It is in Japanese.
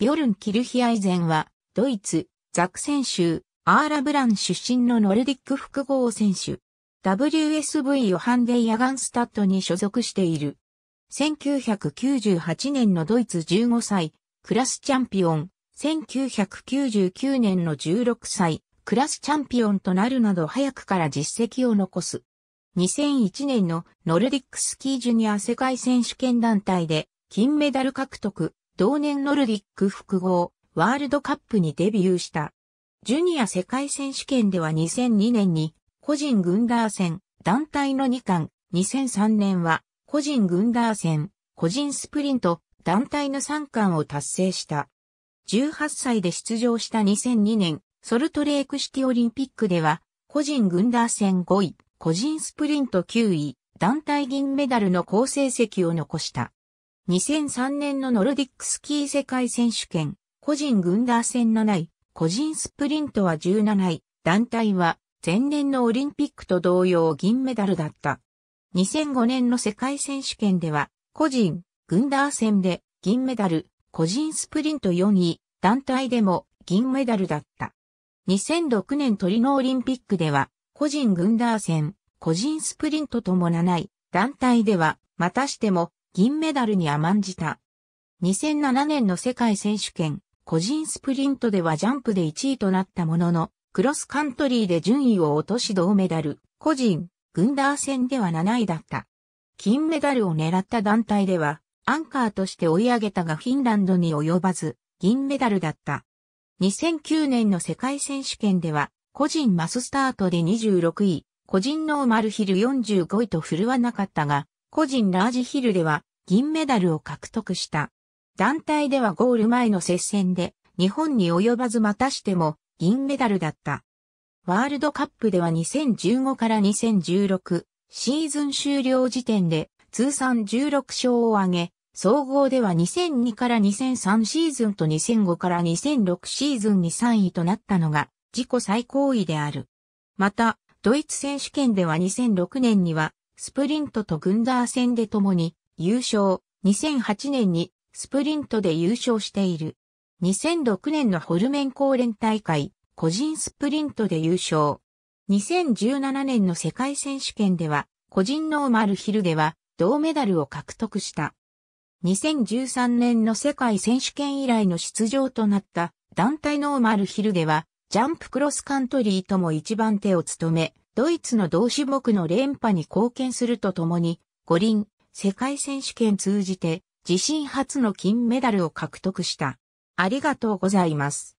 ビョルン・キルヒアイゼンは、ドイツ、ザクセン州、アーラブラン出身のノルディック複合選手。WSV ヨハンデ・イ・ヤガンスタッドに所属している。1998年のドイツ15歳、クラスチャンピオン。1999年の16歳、クラスチャンピオンとなるなど早くから実績を残す。2001年のノルディックスキージュニア世界選手権団体で金メダル獲得。同年ノルディック複合ワールドカップにデビューした。ジュニア世界選手権では2002年に個人グンダー戦、団体の2冠、2003年は個人グンダー戦、個人スプリント、団体の3冠を達成した。18歳で出場した2002年、ソルトレークシティオリンピックでは、個人グンダー戦5位、個人スプリント9位、団体銀メダルの好成績を残した。2003年のノルディックスキー世界選手権、個人軍ー戦7位、個人スプリントは17位、団体は前年のオリンピックと同様銀メダルだった。2005年の世界選手権では、個人、軍ー戦で銀メダル、個人スプリント4位、団体でも銀メダルだった。2006年トリノオリンピックでは、個人軍ー戦、個人スプリントとも7位、団体では、またしても銀メダルに甘んじた。2007年の世界選手権、個人スプリントではジャンプで1位となったものの、クロスカントリーで順位を落とし銅メダル、個人、グンダー戦では7位だった。金メダルを狙った団体では、アンカーとして追い上げたがフィンランドに及ばず、銀メダルだった。2009年の世界選手権では、個人マススタートで26位、個人ノーマルヒル45位と振るわなかったが、個人ラージヒルでは銀メダルを獲得した。団体ではゴール前の接戦で日本に及ばずまたしても銀メダルだった。ワールドカップでは2015から2016シーズン終了時点で通算16勝を挙げ、総合では2002から2003シーズンと2005から2006シーズンに3位となったのが自己最高位である。また、ドイツ選手権では2006年にはスプリントとグンダー戦で共に優勝、2008年にスプリントで優勝している。2006年のホルメン高連大会、個人スプリントで優勝。2017年の世界選手権では、個人ノーマルヒルでは銅メダルを獲得した。2013年の世界選手権以来の出場となった団体ノーマルヒルでは、ジャンプクロスカントリーとも一番手を務め、ドイツの同種目の連覇に貢献するとともに、五輪、世界選手権通じて、自身初の金メダルを獲得した。ありがとうございます。